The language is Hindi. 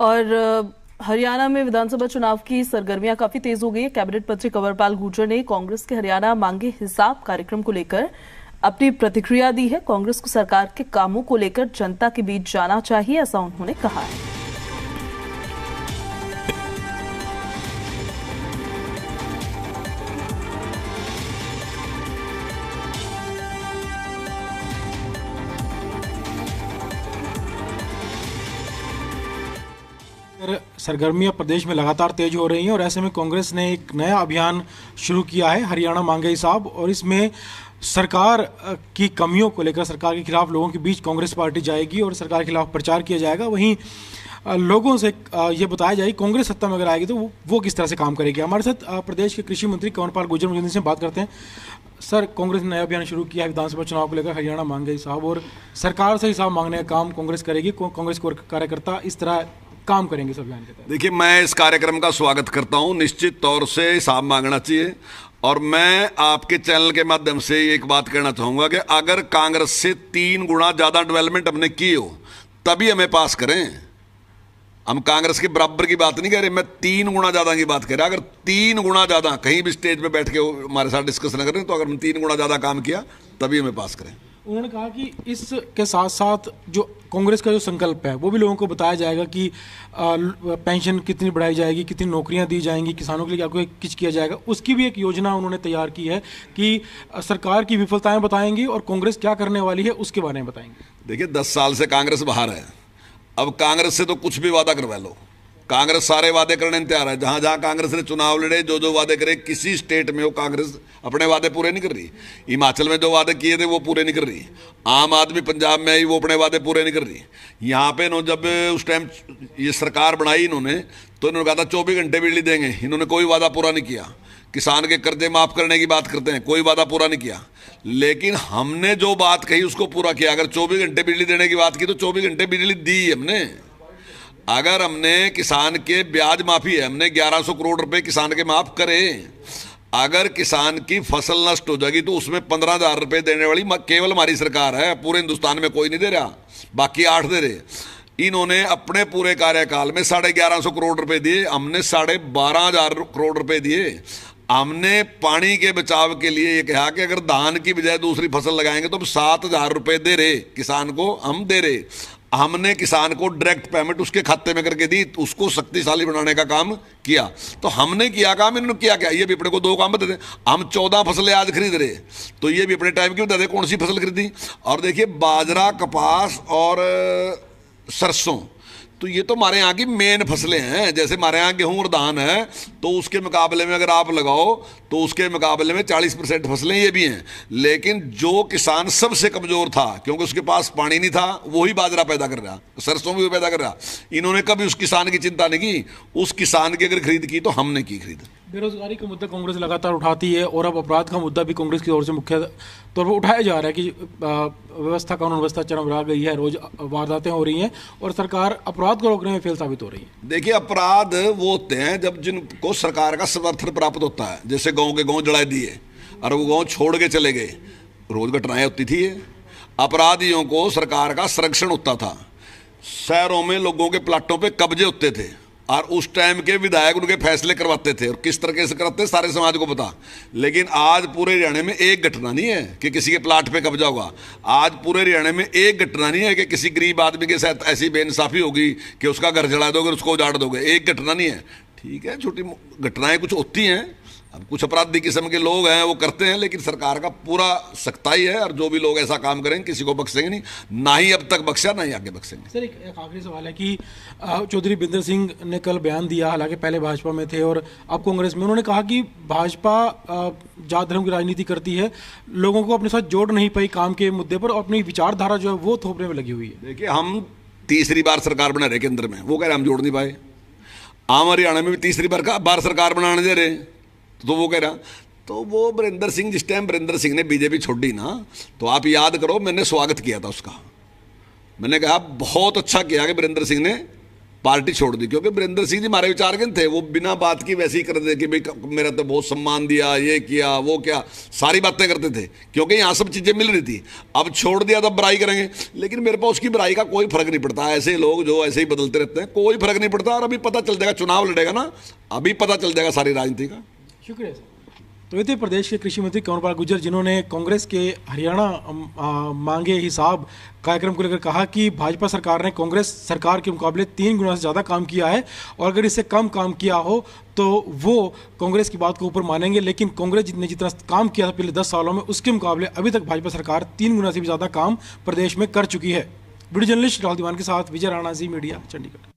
और हरियाणा में विधानसभा चुनाव की सरगर्मियां काफी तेज हो गई है कैबिनेट मंत्री कंवरपाल गुर्जर ने कांग्रेस के हरियाणा मांगे हिसाब कार्यक्रम को लेकर अपनी प्रतिक्रिया दी है कांग्रेस को सरकार के कामों को लेकर जनता के बीच जाना चाहिए ऐसा उन्होंने कहा है सरगर्मियां प्रदेश में लगातार तेज हो रही हैं और ऐसे में कांग्रेस ने एक नया अभियान शुरू किया है हरियाणा मांगे साहब और इसमें सरकार की कमियों को लेकर सरकार के खिलाफ लोगों के बीच कांग्रेस पार्टी जाएगी और सरकार के खिलाफ प्रचार किया जाएगा वहीं लोगों से ये बताया जाए कांग्रेस सत्ता में अगर आएगी तो वो किस तरह से काम करेगी हमारे साथ प्रदेश के कृषि मंत्री कंवरपाल गुजर मुजिंदी से बात करते हैं सर कांग्रेस ने नया अभियान शुरू किया है विधानसभा चुनाव को लेकर हरियाणा मांगे साहब और सरकार से हिसाब मांगने का काम कांग्रेस करेगी कांग्रेस को कार्यकर्ता इस तरह काम करेंगे इस अभियान के तहत देखिए मैं इस कार्यक्रम का स्वागत करता हूँ निश्चित तौर से हिसाब मांगना चाहिए और मैं आपके चैनल के माध्यम से एक बात कहना चाहूँगा कि अगर कांग्रेस से तीन गुना ज़्यादा डेवलपमेंट हमने की हो तभी हमें पास करें हम कांग्रेस के बराबर की बात नहीं कह रहे मैं तीन गुना ज़्यादा की बात कर रहा अगर तीन गुना ज़्यादा कहीं भी स्टेज पे बैठ के हमारे साथ डिस्कस ना करें तो अगर हम तीन गुना ज़्यादा काम किया तभी हमें पास करें उन्होंने कहा कि इसके साथ साथ जो कांग्रेस का जो संकल्प है वो भी लोगों को बताया जाएगा कि पेंशन कितनी बढ़ाई जाएगी कितनी नौकरियां दी जाएंगी किसानों के लिए क्या किच किया जाएगा उसकी भी एक योजना उन्होंने तैयार की है कि सरकार की विफलताएं बताएंगी और कांग्रेस क्या करने वाली है उसके बारे में बताएंगे देखिए दस साल से कांग्रेस बाहर है अब कांग्रेस से तो कुछ भी वादा करवा लो कांग्रेस सारे वादे करने तैयार है जहाँ जहाँ कांग्रेस ने चुनाव लड़े जो जो वादे करे किसी स्टेट में वो कांग्रेस अपने वादे पूरे नहीं कर रही हिमाचल में जो वादे किए थे वो पूरे नहीं कर रही आम आदमी पंजाब में आई वो अपने वादे पूरे नहीं कर रही यहाँ पे इन्होंने जब उस टाइम ये सरकार बनाई इन्होंने तो इन्होंने कहा था चौबीस घंटे बिजली देंगे इन्होंने कोई वादा पूरा नहीं किया किसान के कर्जे माफ़ करने की बात करते हैं कोई वादा पूरा नहीं किया लेकिन हमने जो बात कही उसको पूरा किया अगर चौबीस घंटे बिजली देने की बात की तो चौबीस घंटे बिजली दी हमने अगर हमने किसान के ब्याज माफी है हमने 1100 करोड़ रुपए किसान के माफ करे अगर किसान की फसल नष्ट हो जाएगी तो उसमें पंद्रह हजार रुपये देने वाली केवल हमारी सरकार है पूरे हिंदुस्तान में कोई नहीं दे रहा बाकी आठ दे रहे इन्होंने अपने पूरे कार्यकाल में साढ़े ग्यारह सौ करोड़ रुपए दिए हमने साढ़े बारह हजार करोड़ रुपए दिए हमने पानी के बचाव के लिए ये कहा कि अगर धान की बजाय दूसरी फसल लगाएंगे तो हम सात हजार रुपये दे रहे किसान को हम दे रहे हमने किसान को डायरेक्ट पेमेंट उसके खाते में करके दी तो उसको शक्तिशाली बनाने का काम किया तो हमने किया काम इन्होंने किया क्या ये भी अपने को दो काम बता दें हम चौदह फसलें आज खरीद रहे तो ये भी अपने टाइम की बता दें कौन सी फसल खरीदी और देखिए बाजरा कपास और सरसों तो ये तो हमारे यहाँ की मेन फसलें हैं जैसे हमारे यहाँ गेहूँ और धान है तो उसके मुकाबले में अगर आप लगाओ तो उसके मुकाबले में 40 परसेंट फसलें ये भी हैं लेकिन जो किसान सबसे कमज़ोर था क्योंकि उसके पास पानी नहीं था वही बाजरा पैदा कर रहा सरसों भी पैदा कर रहा इन्होंने कभी उस किसान की चिंता नहीं की उस किसान की अगर खरीद की तो हमने की खरीद बेरोजगारी का मुद्दा कांग्रेस लगातार उठाती है और अब अपराध का मुद्दा भी कांग्रेस की ओर से मुख्य तौर पर उठाया जा रहा है कि व्यवस्था कानून व्यवस्था चरमरा गई है रोज वारदातें हो रही हैं और सरकार अपराध को रोकने में फेल साबित हो रही है देखिए अपराध वो होते हैं जब जिनको सरकार का समर्थन प्राप्त होता है जैसे गाँव के गाँव जड़ा दिए और वो गाँव छोड़ के चले गए रोज घटनाएं होती थी अपराधियों को सरकार का संरक्षण होता था शहरों में लोगों के प्लाटों पर कब्जे होते थे और उस टाइम के विधायक उनके फैसले करवाते थे और किस तरह से करवाते सारे समाज को पता लेकिन आज पूरे हरियाणा में एक घटना नहीं है कि किसी के प्लाट पे कब्जा होगा आज पूरे हरियाणा में एक घटना नहीं है कि किसी गरीब आदमी के साथ ऐसी बेइंसाफ़ी होगी कि उसका घर जला दोगे उसको उजाड़ दोगे एक घटना नहीं है ठीक है छोटी घटनाएँ कुछ होती हैं अब कुछ अपराधी किस्म के लोग हैं वो करते हैं लेकिन सरकार का पूरा सख्ताई है और जो भी लोग ऐसा काम करेंगे किसी को बख्शेंगे नहीं ना ही अब तक बख्शा ना ही आगे बख्शेंगे सर एक, एक आखिरी सवाल है कि चौधरी बिंदर सिंह ने कल बयान दिया हालांकि पहले भाजपा में थे और अब कांग्रेस में उन्होंने कहा कि भाजपा जात धर्म की राजनीति करती है लोगों को अपने साथ जोड़ नहीं पाई काम के मुद्दे पर अपनी विचारधारा जो है वो थोपने में लगी हुई है देखिए हम तीसरी बार सरकार बना रहे केंद्र में वो कह रहे हम जोड़ नहीं पाए आम हरियाणा में भी तीसरी बार का बार सरकार बनाने दे रहे हैं तो वो कह रहा तो वो बरिंदर सिंह जिस टाइम बरिंदर सिंह ने बीजेपी छोड़ी ना तो आप याद करो मैंने स्वागत किया था उसका मैंने कहा बहुत अच्छा किया कि बरिंदर सिंह ने पार्टी छोड़ दी क्योंकि बरिंदर सिंह जी हमारे विचारगन थे वो बिना बात की वैसे ही कर थे कि भाई मेरा तो बहुत सम्मान दिया ये किया वो क्या सारी बातें करते थे क्योंकि यहाँ सब चीज़ें मिल रही थी अब छोड़ दिया तो बुराई करेंगे लेकिन मेरे पास उसकी बुराई का कोई फर्क नहीं पड़ता ऐसे लोग जो ऐसे ही बदलते रहते हैं कोई फर्क नहीं पड़ता और अभी पता चल जाएगा चुनाव लड़ेगा ना अभी पता चल जाएगा सारी राजनीति का शुक्रिया सर तो इतने प्रदेश के कृषि मंत्री कंवरपाल गुजर जिन्होंने कांग्रेस के हरियाणा मांगे हिसाब कार्यक्रम को लेकर कहा कि भाजपा सरकार ने कांग्रेस सरकार के मुकाबले तीन गुना से ज़्यादा काम किया है और अगर इससे कम काम किया हो तो वो कांग्रेस की बात को ऊपर मानेंगे लेकिन कांग्रेस ने जितना काम किया था पिछले दस सालों में उसके मुकाबले अभी तक भाजपा सरकार तीन गुना से भी ज़्यादा काम प्रदेश में कर चुकी है वीडियो जर्नलिस्ट राहुल दीवान के साथ विजय राणा जी मीडिया चंडीगढ़